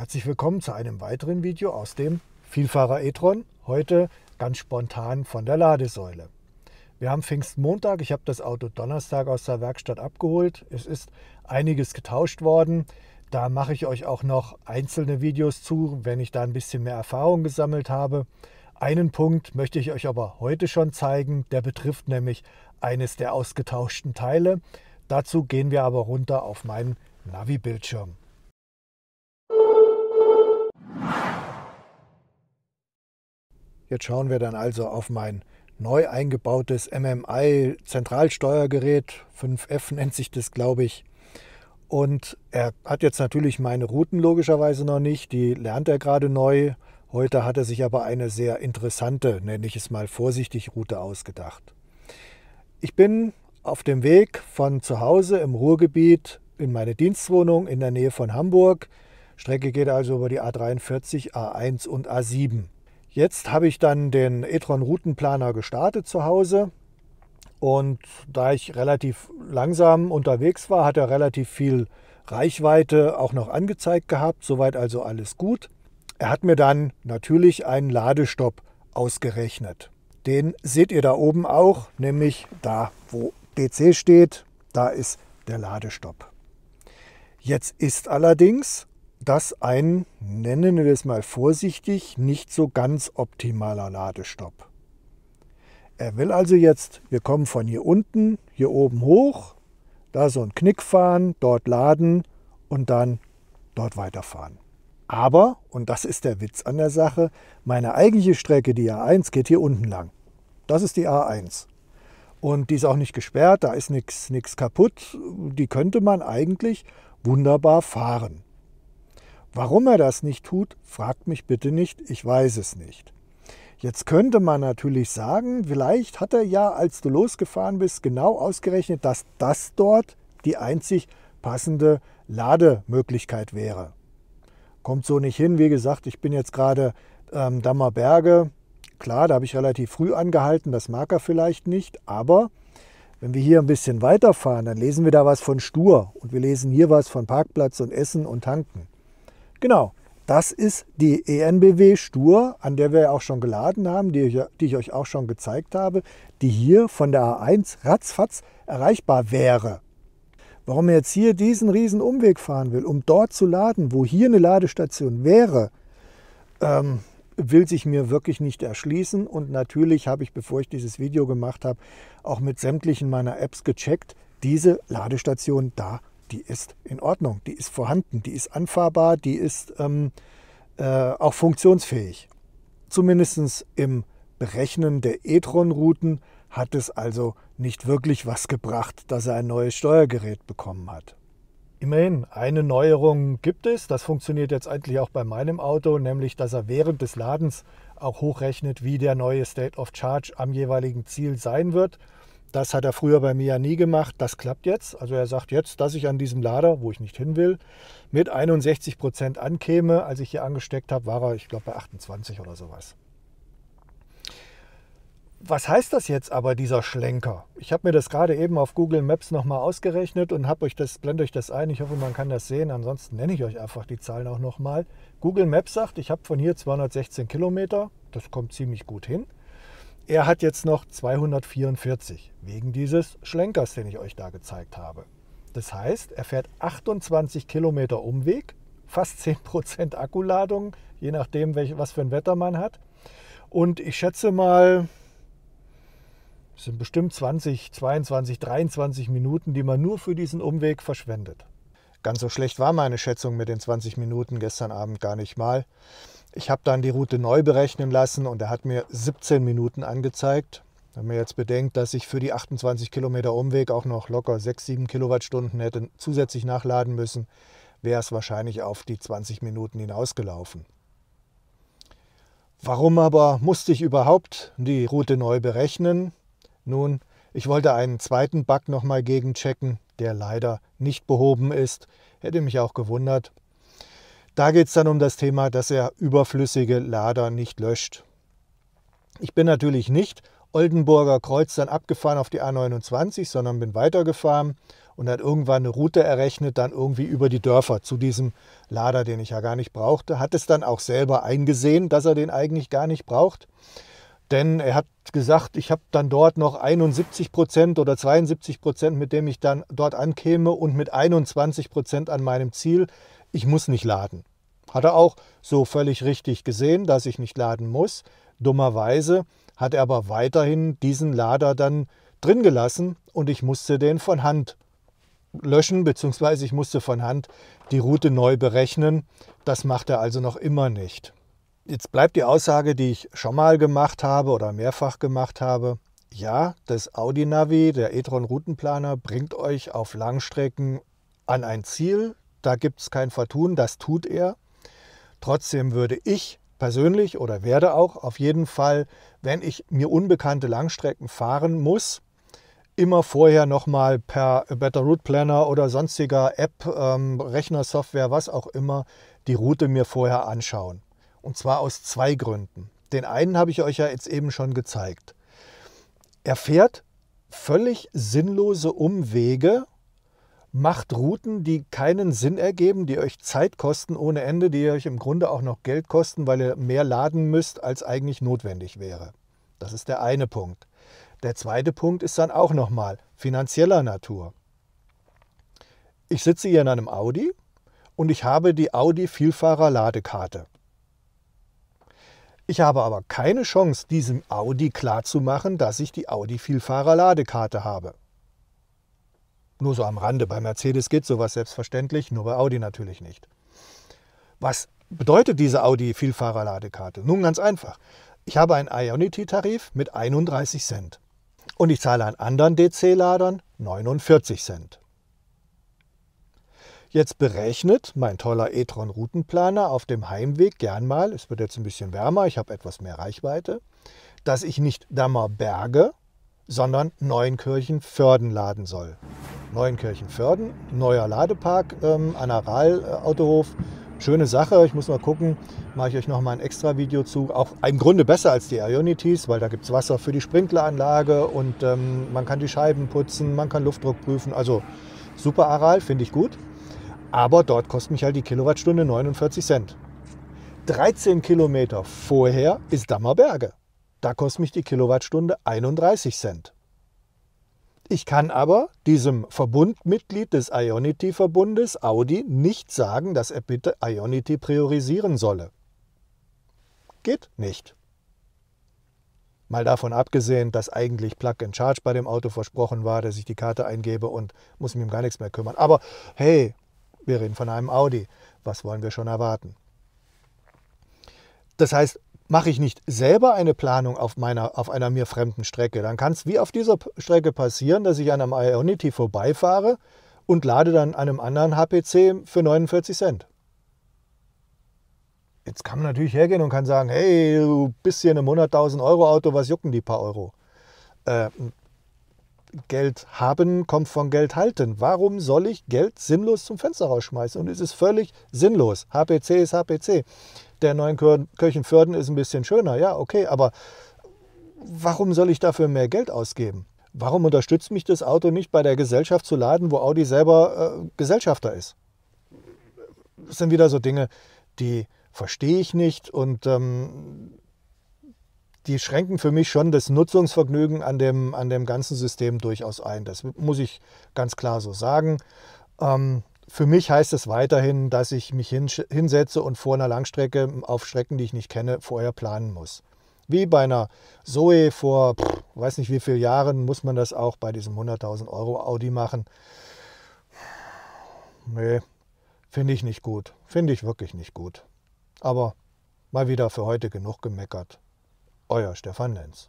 Herzlich willkommen zu einem weiteren Video aus dem Vielfahrer e-tron. Heute ganz spontan von der Ladesäule. Wir haben Pfingstmontag, ich habe das Auto Donnerstag aus der Werkstatt abgeholt. Es ist einiges getauscht worden. Da mache ich euch auch noch einzelne Videos zu, wenn ich da ein bisschen mehr Erfahrung gesammelt habe. Einen Punkt möchte ich euch aber heute schon zeigen, der betrifft nämlich eines der ausgetauschten Teile. Dazu gehen wir aber runter auf meinen Navi-Bildschirm. Jetzt schauen wir dann also auf mein neu eingebautes MMI Zentralsteuergerät, 5F nennt sich das, glaube ich. Und er hat jetzt natürlich meine Routen logischerweise noch nicht, die lernt er gerade neu. Heute hat er sich aber eine sehr interessante, nenne ich es mal vorsichtig, Route ausgedacht. Ich bin auf dem Weg von zu Hause im Ruhrgebiet in meine Dienstwohnung in der Nähe von Hamburg Strecke geht also über die A43, A1 und A7. Jetzt habe ich dann den e-tron Routenplaner gestartet zu Hause. Und da ich relativ langsam unterwegs war, hat er relativ viel Reichweite auch noch angezeigt gehabt. Soweit also alles gut. Er hat mir dann natürlich einen Ladestopp ausgerechnet. Den seht ihr da oben auch, nämlich da, wo DC steht, da ist der Ladestopp. Jetzt ist allerdings das ein, nennen wir es mal vorsichtig, nicht so ganz optimaler Ladestopp. Er will also jetzt, wir kommen von hier unten, hier oben hoch, da so einen Knick fahren, dort laden und dann dort weiterfahren. Aber, und das ist der Witz an der Sache, meine eigentliche Strecke, die A1, geht hier unten lang. Das ist die A1. Und die ist auch nicht gesperrt, da ist nichts kaputt. Die könnte man eigentlich wunderbar fahren. Warum er das nicht tut, fragt mich bitte nicht, ich weiß es nicht. Jetzt könnte man natürlich sagen, vielleicht hat er ja, als du losgefahren bist, genau ausgerechnet, dass das dort die einzig passende Lademöglichkeit wäre. Kommt so nicht hin, wie gesagt, ich bin jetzt gerade ähm, Berge. Klar, da habe ich relativ früh angehalten, das mag er vielleicht nicht, aber wenn wir hier ein bisschen weiterfahren, dann lesen wir da was von Stur und wir lesen hier was von Parkplatz und Essen und Tanken. Genau, das ist die ENBW Stur, an der wir auch schon geladen haben, die, ich, die ich euch auch schon gezeigt habe, die hier von der A1 ratzfatz erreichbar wäre. Warum er jetzt hier diesen riesen Umweg fahren will, um dort zu laden, wo hier eine Ladestation wäre, ähm, will sich mir wirklich nicht erschließen. Und natürlich habe ich, bevor ich dieses Video gemacht habe, auch mit sämtlichen meiner Apps gecheckt, diese Ladestation da die ist in Ordnung, die ist vorhanden, die ist anfahrbar, die ist ähm, äh, auch funktionsfähig. Zumindest im Berechnen der E-Tron-Routen hat es also nicht wirklich was gebracht, dass er ein neues Steuergerät bekommen hat. Immerhin, eine Neuerung gibt es, das funktioniert jetzt eigentlich auch bei meinem Auto, nämlich dass er während des Ladens auch hochrechnet, wie der neue State of Charge am jeweiligen Ziel sein wird das hat er früher bei mir ja nie gemacht. Das klappt jetzt. Also er sagt jetzt, dass ich an diesem Lader, wo ich nicht hin will, mit 61 Prozent ankäme. Als ich hier angesteckt habe, war er, ich glaube, bei 28 oder sowas. Was heißt das jetzt aber, dieser Schlenker? Ich habe mir das gerade eben auf Google Maps nochmal ausgerechnet und habe euch das, blende euch das ein. Ich hoffe, man kann das sehen. Ansonsten nenne ich euch einfach die Zahlen auch nochmal. Google Maps sagt, ich habe von hier 216 Kilometer. Das kommt ziemlich gut hin. Er hat jetzt noch 244 wegen dieses Schlenkers, den ich euch da gezeigt habe. Das heißt, er fährt 28 Kilometer Umweg, fast 10% Akkuladung, je nachdem, was für ein Wetter man hat. Und ich schätze mal, es sind bestimmt 20, 22, 23 Minuten, die man nur für diesen Umweg verschwendet. Ganz so schlecht war meine Schätzung mit den 20 Minuten gestern Abend gar nicht mal. Ich habe dann die Route neu berechnen lassen und er hat mir 17 Minuten angezeigt. Wenn man jetzt bedenkt, dass ich für die 28 Kilometer Umweg auch noch locker 6, 7 Kilowattstunden hätte zusätzlich nachladen müssen, wäre es wahrscheinlich auf die 20 Minuten hinausgelaufen. Warum aber musste ich überhaupt die Route neu berechnen? Nun, ich wollte einen zweiten Bug nochmal gegenchecken, der leider nicht behoben ist. Hätte mich auch gewundert. Da geht es dann um das Thema, dass er überflüssige Lader nicht löscht. Ich bin natürlich nicht Oldenburger Kreuz dann abgefahren auf die A29, sondern bin weitergefahren und hat irgendwann eine Route errechnet, dann irgendwie über die Dörfer zu diesem Lader, den ich ja gar nicht brauchte. Hat es dann auch selber eingesehen, dass er den eigentlich gar nicht braucht. Denn er hat gesagt, ich habe dann dort noch 71 Prozent oder 72 Prozent, mit dem ich dann dort ankäme und mit 21 Prozent an meinem Ziel. Ich muss nicht laden. Hat er auch so völlig richtig gesehen, dass ich nicht laden muss. Dummerweise hat er aber weiterhin diesen Lader dann drin gelassen und ich musste den von Hand löschen, beziehungsweise ich musste von Hand die Route neu berechnen. Das macht er also noch immer nicht. Jetzt bleibt die Aussage, die ich schon mal gemacht habe oder mehrfach gemacht habe. Ja, das Audi Navi, der e-tron Routenplaner, bringt euch auf Langstrecken an ein Ziel. Da gibt es kein Vertun, das tut er. Trotzdem würde ich persönlich oder werde auch auf jeden Fall, wenn ich mir unbekannte Langstrecken fahren muss, immer vorher nochmal per Better Route Planner oder sonstiger App, ähm, Rechnersoftware, was auch immer, die Route mir vorher anschauen. Und zwar aus zwei Gründen. Den einen habe ich euch ja jetzt eben schon gezeigt. Er fährt völlig sinnlose Umwege, macht Routen, die keinen Sinn ergeben, die euch Zeit kosten ohne Ende, die euch im Grunde auch noch Geld kosten, weil ihr mehr laden müsst, als eigentlich notwendig wäre. Das ist der eine Punkt. Der zweite Punkt ist dann auch nochmal finanzieller Natur. Ich sitze hier in einem Audi und ich habe die Audi Vielfahrer-Ladekarte. Ich habe aber keine Chance, diesem Audi klarzumachen, dass ich die Audi Vielfahrer Ladekarte habe. Nur so am Rande, bei Mercedes geht sowas selbstverständlich, nur bei Audi natürlich nicht. Was bedeutet diese Audi Vielfahrer Ladekarte? Nun ganz einfach. Ich habe einen Ionity-Tarif mit 31 Cent und ich zahle an anderen DC-Ladern 49 Cent. Jetzt berechnet mein toller e-tron Routenplaner auf dem Heimweg gern mal, es wird jetzt ein bisschen wärmer, ich habe etwas mehr Reichweite, dass ich nicht Dammerberge, sondern Neunkirchen-Förden laden soll. Neunkirchen-Förden, neuer Ladepark ähm, an Aral äh, Autohof. Schöne Sache, ich muss mal gucken, mache ich euch noch mal ein extra Video zu. Auch im Grunde besser als die Ionities, weil da gibt es Wasser für die Sprinkleranlage und ähm, man kann die Scheiben putzen, man kann Luftdruck prüfen. Also super Aral, finde ich gut. Aber dort kostet mich halt die Kilowattstunde 49 Cent. 13 Kilometer vorher ist Dammerberge. Da kostet mich die Kilowattstunde 31 Cent. Ich kann aber diesem Verbundmitglied des Ionity-Verbundes Audi nicht sagen, dass er bitte Ionity priorisieren solle. Geht nicht. Mal davon abgesehen, dass eigentlich Plug-and-Charge bei dem Auto versprochen war, dass ich die Karte eingebe und muss mich um gar nichts mehr kümmern. Aber hey, wir reden von einem Audi. Was wollen wir schon erwarten? Das heißt, mache ich nicht selber eine Planung auf, meiner, auf einer mir fremden Strecke, dann kann es wie auf dieser Strecke passieren, dass ich an einem Ionity vorbeifahre und lade dann an einem anderen HPC für 49 Cent. Jetzt kann man natürlich hergehen und kann sagen, hey, du bist hier in einem 100.000 Euro Auto, was jucken die paar Euro? Äh, Geld haben kommt von Geld halten. Warum soll ich Geld sinnlos zum Fenster rausschmeißen? Und es ist völlig sinnlos. HPC ist HPC. Der neuen Köchenförden ist ein bisschen schöner, ja, okay, aber warum soll ich dafür mehr Geld ausgeben? Warum unterstützt mich das Auto nicht bei der Gesellschaft zu laden, wo Audi selber äh, Gesellschafter ist? Das sind wieder so Dinge, die verstehe ich nicht und ähm, die schränken für mich schon das Nutzungsvergnügen an dem, an dem ganzen System durchaus ein. Das muss ich ganz klar so sagen. Ähm, für mich heißt es weiterhin, dass ich mich hinsetze und vor einer Langstrecke auf Strecken, die ich nicht kenne, vorher planen muss. Wie bei einer Zoe vor, pff, weiß nicht wie vielen Jahren, muss man das auch bei diesem 100.000 Euro Audi machen. Nee, finde ich nicht gut. Finde ich wirklich nicht gut. Aber mal wieder für heute genug gemeckert euer Stefan Lenz.